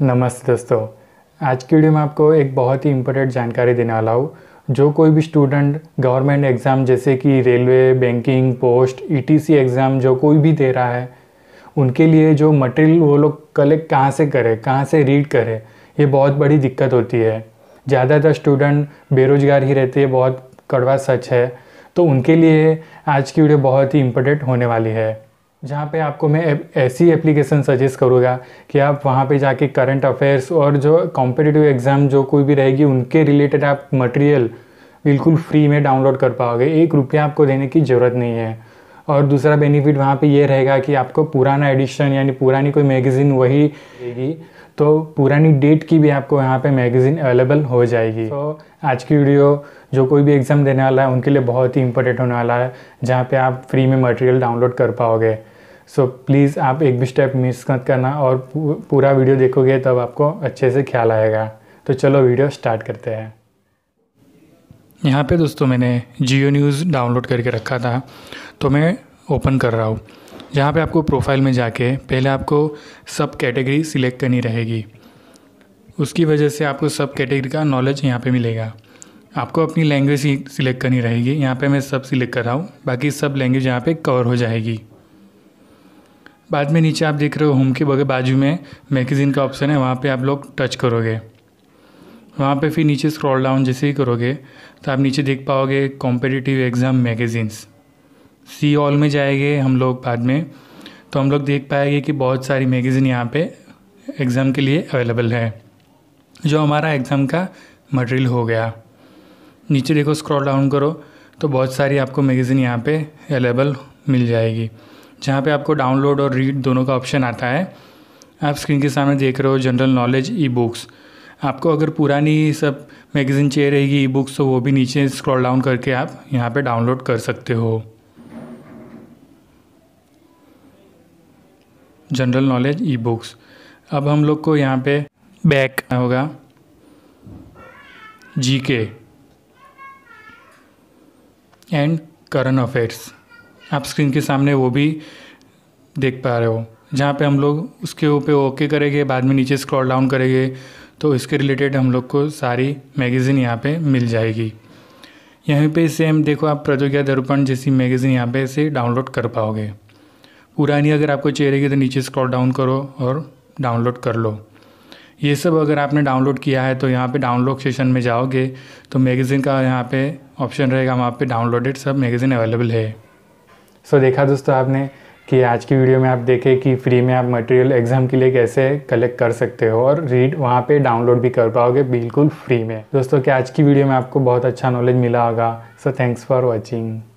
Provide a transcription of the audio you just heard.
नमस्ते दोस्तों आज की वीडियो में आपको एक बहुत ही इम्पोर्टेंट जानकारी देने वाला हूँ जो कोई भी स्टूडेंट गवर्नमेंट एग्ज़ाम जैसे कि railway banking post ETC exam जो कोई भी दे रहा है उनके लिए जो मटेरियल वो लोग कलेक्ट कहाँ से करें कहाँ से रीड करें ये बहुत बड़ी दिक्कत होती है ज़्यादातर स्टूडेंट बेरोजगार ही रहते हैं बहुत कड़वा सच है तो उनके लिए आज की वीडियो बहुत ही इम्पोर्टेंट होने वाली है जहाँ पे आपको मैं ऐसी एप्लीकेशन सजेस्ट करूँगा कि आप वहाँ पे जाके करंट अफेयर्स और जो कॉम्पिटिटिव एग्ज़ाम जो कोई भी रहेगी उनके रिलेटेड आप मटेरियल बिल्कुल फ्री में डाउनलोड कर पाओगे एक रुपया आपको देने की ज़रूरत नहीं है और दूसरा बेनिफिट वहाँ पे ये रहेगा कि आपको पुराना एडिशन यानी पुरानी कोई मैगज़ीन वही रहेगी तो पुरानी डेट की भी आपको यहाँ पे मैगज़ीन अवेलेबल हो जाएगी तो आज की वीडियो जो कोई भी एग्ज़ाम देने वाला है उनके लिए बहुत ही इंपॉर्टेंट होने वाला है जहाँ पे आप फ्री में मटेरियल डाउनलोड कर पाओगे सो so, प्लीज़ आप एक भी स्टेप मिस मत करना और पूरा वीडियो देखोगे तब आपको अच्छे से ख्याल आएगा तो चलो वीडियो स्टार्ट करते हैं यहाँ पे दोस्तों मैंने जियो न्यूज़ डाउनलोड करके रखा था तो मैं ओपन कर रहा हूँ जहाँ पे आपको प्रोफाइल में जाके पहले आपको सब कैटेगरी सिलेक्ट करनी रहेगी उसकी वजह से आपको सब कैटेगरी का नॉलेज यहाँ पे मिलेगा आपको अपनी लैंग्वेज सिलेक्ट करनी रहेगी यहाँ पे मैं सब सिलेक्ट कर रहा हूँ बाकी सब लैंग्वेज यहाँ पे कवर हो जाएगी बाद में नीचे आप देख रहे हो होम के बगे बाजू में मैगज़ीन का ऑप्शन है वहाँ पे आप लोग टच करोगे वहाँ पे फिर नीचे स्क्रॉल डाउन जैसे ही करोगे तो आप नीचे देख पाओगे competitive exam magazines see all में जाएंगे हम लोग बाद में तो हम लोग देख पाएंगे कि बहुत सारी मैगज़ीन यहाँ पे एग्ज़ाम के लिए अवेलेबल है जो हमारा एग्ज़ाम का मटेरियल हो गया नीचे देखो स्क्रॉल डाउन करो तो बहुत सारी आपको मैगज़ीन यहाँ पे अवेलेबल मिल जाएगी जहाँ पे आपको डाउनलोड और रीड दोनों का ऑप्शन आता है आप स्क्रीन के सामने देख रहे हो जनरल नॉलेज ई बुक्स आपको अगर पुरानी सब मैगज़ीन चाहिए रहेगी ई बुक्स तो वो भी नीचे स्क्रॉल डाउन करके आप यहाँ पे डाउनलोड कर सकते हो जनरल नॉलेज ई बुक्स अब हम लोग को यहाँ पे बैक होगा G K and current affairs आप स्क्रीन के सामने वो भी देख पा रहे हो जहाँ पे हम लोग उसके ऊपर ओके करेंगे बाद में नीचे स्क्रॉल डाउन करेंगे तो इसके रिलेटेड हम लोग को सारी मैगज़ीन यहाँ पे मिल जाएगी यहीं पे सेम देखो आप प्रजोज्ञा दर्पण जैसी मैगज़ीन यहाँ पे से डाउनलोड कर पाओगे पुरानी अगर आपको चाहिए रहेगी तो नीचे स्क्रॉल डाउन करो और डाउनलोड कर लो ये सब अगर आपने डाउनलोड किया है तो यहाँ पे डाउनलोड सेशन में जाओगे तो मैगज़ीन का यहाँ पे ऑप्शन रहेगा वहाँ पे डाउनलोडेड सब मैगज़ीन अवेलेबल है सो so, देखा दोस्तों आपने कि आज की वीडियो में आप देखें कि फ्री में आप मटेरियल एग्जाम के लिए कैसे कलेक्ट कर सकते हो और रीड वहाँ पे डाउनलोड भी कर पाओगे बिल्कुल फ्री में दोस्तों कि आज की वीडियो में आपको बहुत अच्छा नॉलेज मिला होगा सो थैंक्स फॉर वॉचिंग